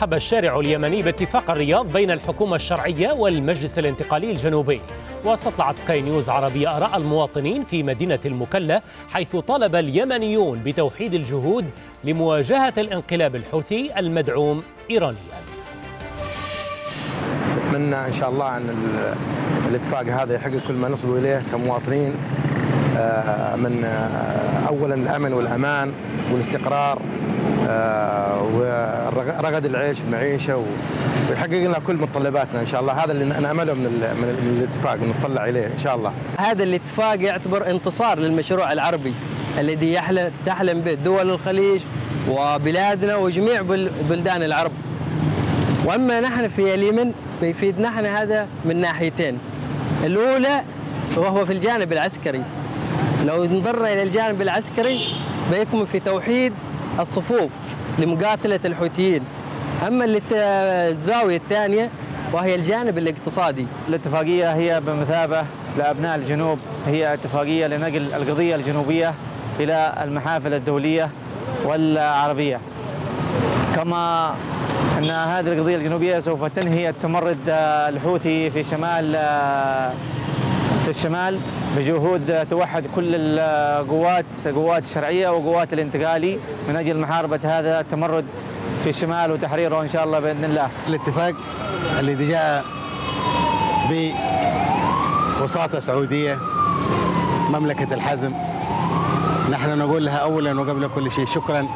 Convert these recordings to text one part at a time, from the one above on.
رحب الشارع اليمني باتفاق الرياض بين الحكومة الشرعية والمجلس الانتقالي الجنوبي واستطلعت سكاي نيوز عربية آراء المواطنين في مدينة المكلا حيث طالب اليمنيون بتوحيد الجهود لمواجهة الانقلاب الحوثي المدعوم إيرانيا نتمنى إن شاء الله أن الاتفاق هذا يحقق كل ما نصبوا إليه كمواطنين آه، من آه، أولا الأمن والأمان والاستقرار آه، ورغد العيش المعيشه ويحقق لنا كل متطلباتنا ان شاء الله هذا اللي نامله من من الاتفاق نتطلع اليه ان شاء الله هذا الاتفاق يعتبر انتصار للمشروع العربي الذي يحلم تحلم به دول الخليج وبلادنا وجميع بلدان العرب واما نحن في اليمن بيفيد نحن هذا من ناحيتين الاولى وهو في الجانب العسكري لو نظرنا الى الجانب العسكري بيكمن في توحيد الصفوف لمقاتلة الحوثيين أما الزاوية الثانية وهي الجانب الاقتصادي الاتفاقية هي بمثابة لأبناء الجنوب هي اتفاقية لنقل القضية الجنوبية إلى المحافل الدولية والعربية كما أن هذه القضية الجنوبية سوف تنهي التمرد الحوثي في شمال آه، في الشمال بجهود توحد كل القوات قوات الشرعيه وقوات الانتقالي من اجل محاربه هذا التمرد في الشمال وتحريره ان شاء الله باذن الله. الاتفاق الذي جاء بوساطه سعوديه مملكه الحزم نحن نقول لها اولا وقبل كل شيء شكرا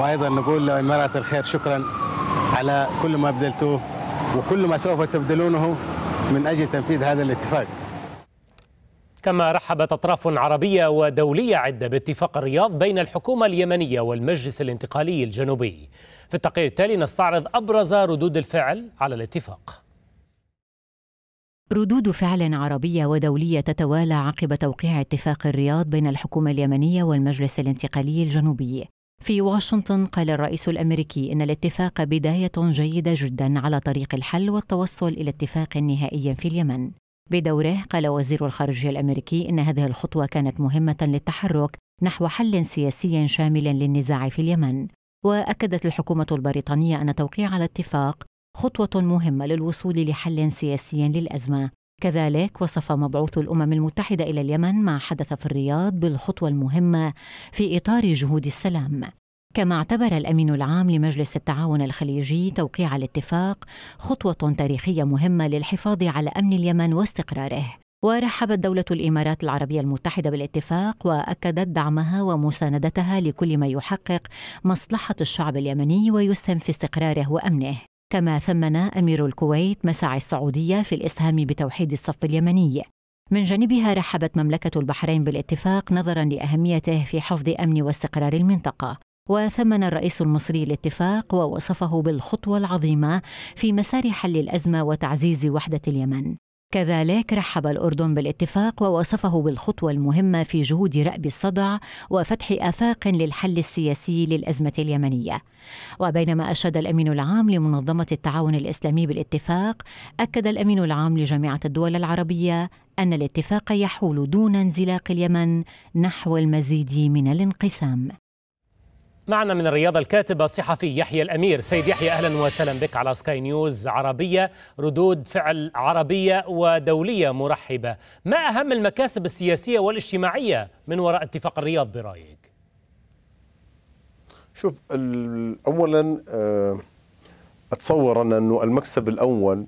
وايضا نقول لامارات الخير شكرا على كل ما بذلتوه وكل ما سوف تبذلونه من اجل تنفيذ هذا الاتفاق. كما رحبت أطراف عربية ودولية عدة باتفاق الرياض بين الحكومة اليمنية والمجلس الانتقالي الجنوبي في التقرير التالي نستعرض أبرز ردود الفعل على الاتفاق ردود فعل عربية ودولية تتوالى عقب توقيع اتفاق الرياض بين الحكومة اليمنية والمجلس الانتقالي الجنوبي في واشنطن قال الرئيس الامريكي ان الاتفاق بدايه جيده جدا على طريق الحل والتوصل الى اتفاق نهائي في اليمن بدوره قال وزير الخارجية الأمريكي إن هذه الخطوة كانت مهمة للتحرك نحو حل سياسي شامل للنزاع في اليمن وأكدت الحكومة البريطانية أن توقيع الاتفاق خطوة مهمة للوصول لحل سياسي للأزمة كذلك وصف مبعوث الامم المتحده الى اليمن ما حدث في الرياض بالخطوه المهمه في اطار جهود السلام كما اعتبر الامين العام لمجلس التعاون الخليجي توقيع الاتفاق خطوه تاريخيه مهمه للحفاظ على امن اليمن واستقراره ورحبت دولة الإمارات العربية المتحدة بالاتفاق وأكدت دعمها ومساندتها لكل ما يحقق مصلحة الشعب اليمني ويسهم في استقراره وأمنه كما ثمن أمير الكويت مساعي السعودية في الإسهام بتوحيد الصف اليمني من جانبها رحبت مملكة البحرين بالاتفاق نظرا لأهميته في حفظ أمن واستقرار المنطقة وثمن الرئيس المصري الاتفاق ووصفه بالخطوه العظيمه في مسار حل الازمه وتعزيز وحده اليمن كذلك رحب الأردن بالاتفاق ووصفه بالخطوة المهمة في جهود رأب الصدع وفتح آفاق للحل السياسي للأزمة اليمنية. وبينما أشاد الأمين العام لمنظمة التعاون الإسلامي بالاتفاق، أكد الأمين العام لجامعة الدول العربية أن الاتفاق يحول دون انزلاق اليمن نحو المزيد من الانقسام. معنا من الرياضة الكاتب الصحفي يحيى الأمير سيد يحيى أهلا وسهلا بك على سكاي نيوز عربية ردود فعل عربية ودولية مرحبة ما أهم المكاسب السياسية والاجتماعية من وراء اتفاق الرياض برأيك؟ شوف أولا آه، أتصور أن المكسب الأول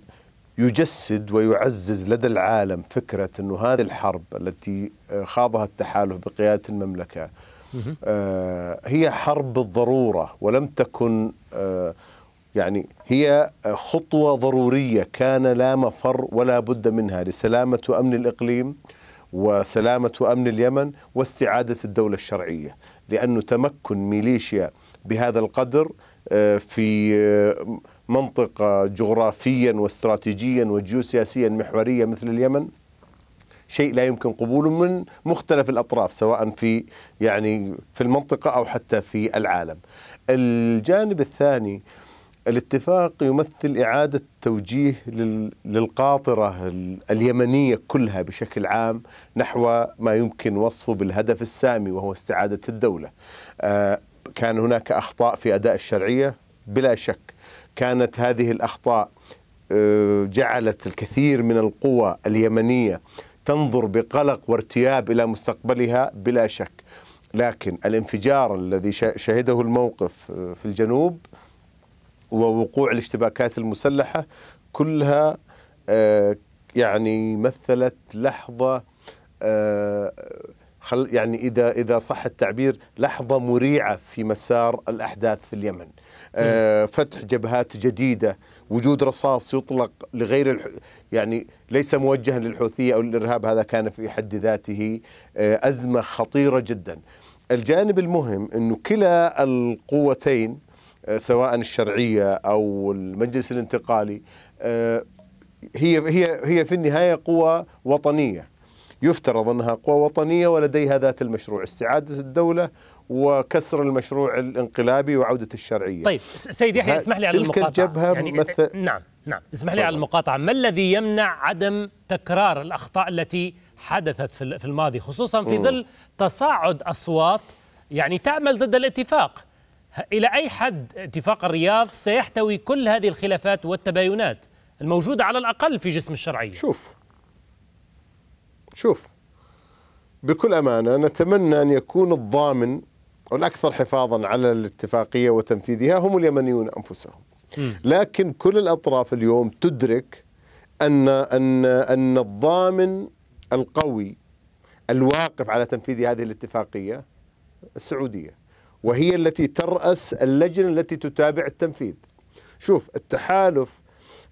يجسد ويعزز لدى العالم فكرة أنه هذه الحرب التي آه، خاضها التحالف بقيادة المملكة آه، هي حرب الضروره ولم تكن آه، يعني هي خطوه ضروريه كان لا مفر ولا بد منها لسلامه أمن الاقليم وسلامه أمن اليمن واستعاده الدوله الشرعيه لانه تمكن ميليشيا بهذا القدر آه، في منطقة جغرافيا واستراتيجيا وجيوسياسيا محورية مثل اليمن شيء لا يمكن قبوله من مختلف الاطراف سواء في يعني في المنطقه او حتى في العالم. الجانب الثاني الاتفاق يمثل اعاده توجيه للقاطره اليمنيه كلها بشكل عام نحو ما يمكن وصفه بالهدف السامي وهو استعاده الدوله. آه، كان هناك اخطاء في اداء الشرعيه بلا شك. كانت هذه الاخطاء آه، جعلت الكثير من القوى اليمنيه تنظر بقلق وارتياب الى مستقبلها بلا شك لكن الانفجار الذي شهده الموقف آه، في الجنوب ووقوع الاشتباكات المسلحه كلها آه، يعني مثلت لحظه آه، خل يعني إذا إذا صح التعبير لحظة مريعة في مسار الأحداث في اليمن آه فتح جبهات جديدة وجود رصاص يطلق لغير الح... يعني ليس موجها للحوثية أو للإرهاب هذا كان في حد ذاته آه أزمة خطيرة جدا الجانب المهم أنه كلا القوتين آه سواء الشرعية أو المجلس الانتقالي آه، هي هي هي في النهايه قوى وطنيه يفترض أنها قوى وطنية ولديها ذات المشروع استعادة الدولة وكسر المشروع الانقلابي وعودة الشرعية طيب سيد يحيى اسمح لي على المقاطعة الجبهة يعني مثل نعم نعم اسمح لي على المقاطعة ما الذي يمنع عدم تكرار الأخطاء التي حدثت في الماضي خصوصا في ظل تصاعد أصوات يعني تعمل ضد الاتفاق إلى أي حد اتفاق الرياض سيحتوي كل هذه الخلافات والتباينات الموجودة على الأقل في جسم الشرعية شوف شوف بكل أمانة نتمنى أن يكون الضامن والأكثر حفاظا على الاتفاقية وتنفيذها هم اليمنيون أنفسهم لكن كل الأطراف اليوم تدرك أن, أن, أن الضامن القوي الواقف على تنفيذ هذه الاتفاقية السعودية وهي التي ترأس اللجنة التي تتابع التنفيذ شوف التحالف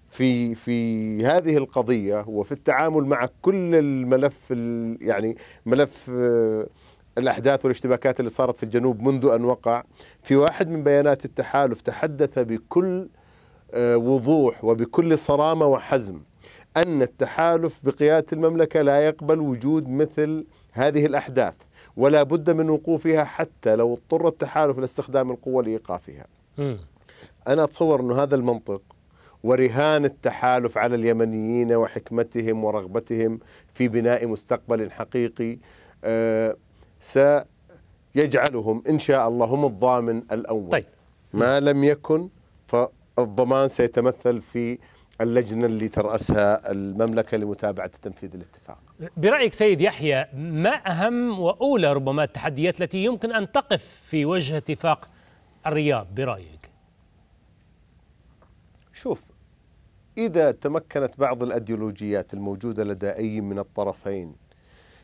في في هذه القضيه وفي التعامل مع كل الملف يعني ملف آه، الاحداث والاشتباكات اللي صارت في الجنوب منذ ان وقع في واحد من بيانات التحالف تحدث بكل آه، وضوح وبكل صرامه وحزم ان التحالف بقياده المملكه لا يقبل وجود مثل هذه الاحداث ولا بد من وقوفها حتى لو اضطر التحالف لاستخدام القوه لايقافها. انا اتصور انه هذا المنطق ورهان التحالف على اليمنيين وحكمتهم ورغبتهم في بناء مستقبل حقيقي آه، سيجعلهم ان شاء الله هم الضامن الاول طيب. ما لم يكن فالضمان سيتمثل في اللجنه اللي تراسها المملكه لمتابعه تنفيذ الاتفاق. برايك سيد يحيى ما اهم واولى ربما التحديات التي يمكن ان تقف في وجه اتفاق الرياض برايك؟ شوف إذا تمكنت بعض الأيديولوجيات الموجودة لدى أي من الطرفين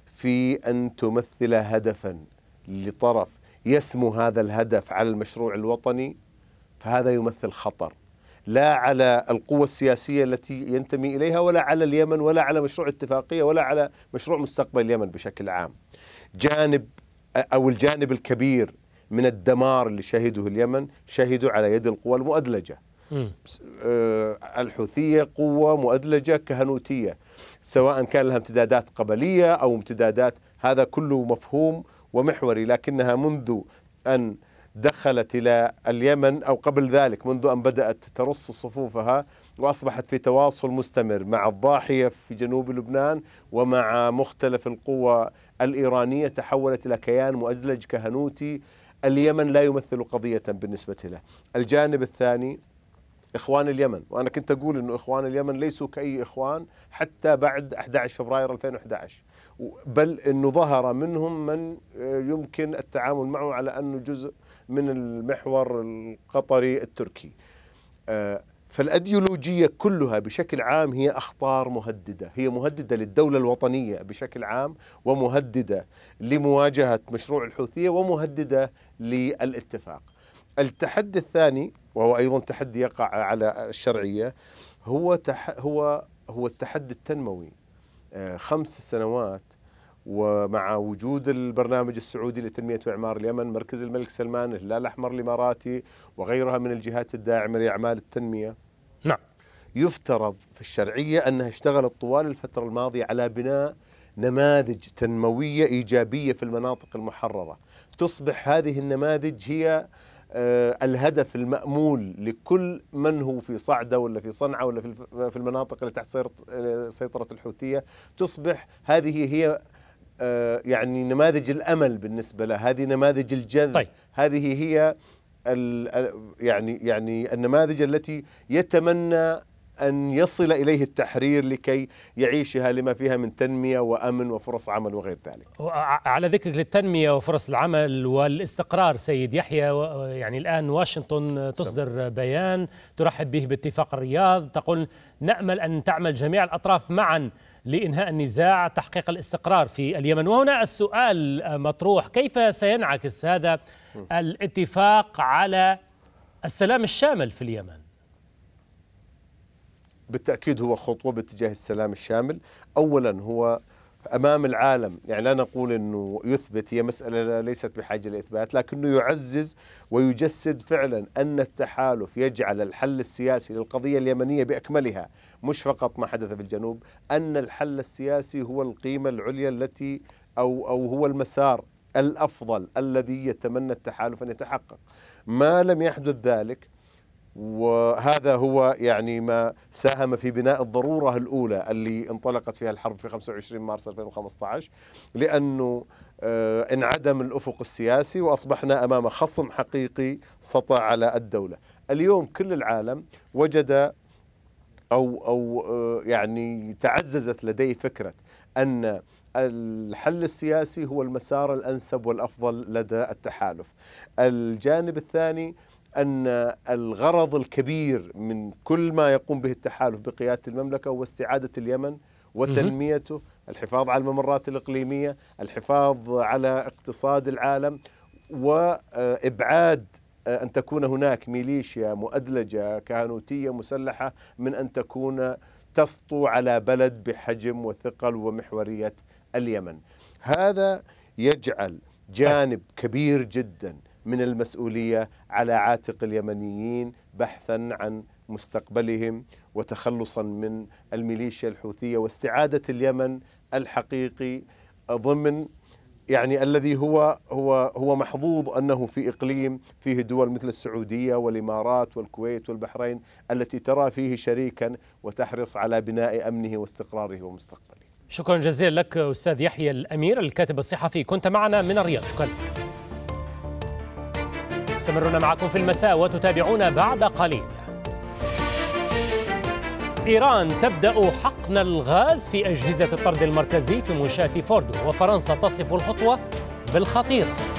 في أن تمثل هدفا لطرف يسمو هذا الهدف على المشروع الوطني فهذا يمثل خطر لا على القوة السياسية التي ينتمي إليها ولا على اليمن ولا على مشروع اتفاقية ولا على مشروع مستقبل اليمن بشكل عام جانب أو الجانب الكبير من الدمار اللي شهده اليمن شهده على يد القوى المؤدلجة آه، الحوثية قوة مؤدلجة كهنوتية سواء كان لها امتدادات قبلية أو امتدادات هذا كله مفهوم ومحوري لكنها منذ أن دخلت إلى اليمن أو قبل ذلك منذ أن بدأت ترص صفوفها وأصبحت في تواصل مستمر مع الضاحية في جنوب لبنان ومع مختلف القوى الإيرانية تحولت إلى كيان مؤزلج كهنوتي اليمن لا يمثل قضية بالنسبة له الجانب الثاني إخوان اليمن وأنا كنت أقول أنه إخوان اليمن ليسوا كأي إخوان حتى بعد 11 فبراير 2011 بل أنه ظهر منهم من يمكن التعامل معه على أنه جزء من المحور القطري التركي فالأديولوجية كلها بشكل عام هي أخطار مهددة هي مهددة للدولة الوطنية بشكل عام ومهددة لمواجهة مشروع الحوثية ومهددة للاتفاق التحدي الثاني وهو ايضا تحدي يقع على الشرعيه هو تح هو هو التحدي التنموي آه، خمس سنوات ومع وجود البرنامج السعودي لتنمية وإعمار اليمن مركز الملك سلمان الهلال الأحمر الإماراتي وغيرها من الجهات الداعمة لأعمال التنمية نعم يفترض في الشرعية أنها اشتغلت طوال الفترة الماضية على بناء نماذج تنموية إيجابية في المناطق المحررة تصبح هذه النماذج هي آه، الهدف المأمول لكل من هو في صعدة ولا في صنعاء ولا في المناطق اللي تحت سيطرة الحوثية تصبح هذه هي آه، يعني نماذج الأمل بالنسبة له هذه نماذج الجذب طيب. هذه هي يعني يعني النماذج التي يتمنى أن يصل إليه التحرير لكي يعيشها لما فيها من تنمية وأمن وفرص عمل وغير ذلك على ذكر للتنمية وفرص العمل والاستقرار سيد يحيى يعني الآن واشنطن تصدر بيان ترحب به باتفاق الرياض تقول نأمل أن تعمل جميع الأطراف معا لإنهاء النزاع تحقيق الاستقرار في اليمن وهنا السؤال مطروح كيف سينعكس هذا الاتفاق على السلام الشامل في اليمن بالتأكيد هو خطوة باتجاه السلام الشامل أولا هو امام العالم يعني لا نقول انه يثبت هي مساله ليست بحاجه لاثبات لكنه يعزز ويجسد فعلا ان التحالف يجعل الحل السياسي للقضيه اليمنيه باكملها مش فقط ما حدث في الجنوب ان الحل السياسي هو القيمه العليا التي او او هو المسار الافضل الذي يتمنى التحالف ان يتحقق ما لم يحدث ذلك وهذا هو يعني ما ساهم في بناء الضرورة الأولى اللي انطلقت فيها الحرب في 25 مارس 2015 لأنه آه، انعدم الأفق السياسي وأصبحنا أمام خصم حقيقي سطع على الدولة اليوم كل العالم وجد أو, أو آه، يعني تعززت لديه فكرة أن الحل السياسي هو المسار الأنسب والأفضل لدى التحالف الجانب الثاني أن الغرض الكبير من كل ما يقوم به التحالف بقيادة المملكة هو استعادة اليمن وتنميته الحفاظ على الممرات الإقليمية الحفاظ على اقتصاد العالم وإبعاد أن تكون هناك ميليشيا مؤدلجة كهنوتية مسلحة من أن تكون تسطو على بلد بحجم وثقل ومحورية اليمن هذا يجعل طيب. جانب كبير جدا من المسؤوليه على عاتق اليمنيين بحثا عن مستقبلهم وتخلصا من الميليشيا الحوثيه واستعاده اليمن الحقيقي ضمن يعني الذي هو هو هو محظوظ انه في اقليم فيه دول مثل السعوديه والامارات والكويت والبحرين التي ترى فيه شريكا وتحرص على بناء امنه واستقراره ومستقبله. شكرا جزيلا لك استاذ يحيى الامير الكاتب الصحفي كنت معنا من الرياض شكرا. مستمرون معكم في المساء وتتابعون بعد قليل إيران تبدأ حقن الغاز في أجهزة الطرد المركزي في منشأة فوردو وفرنسا تصف الخطوة بالخطيرة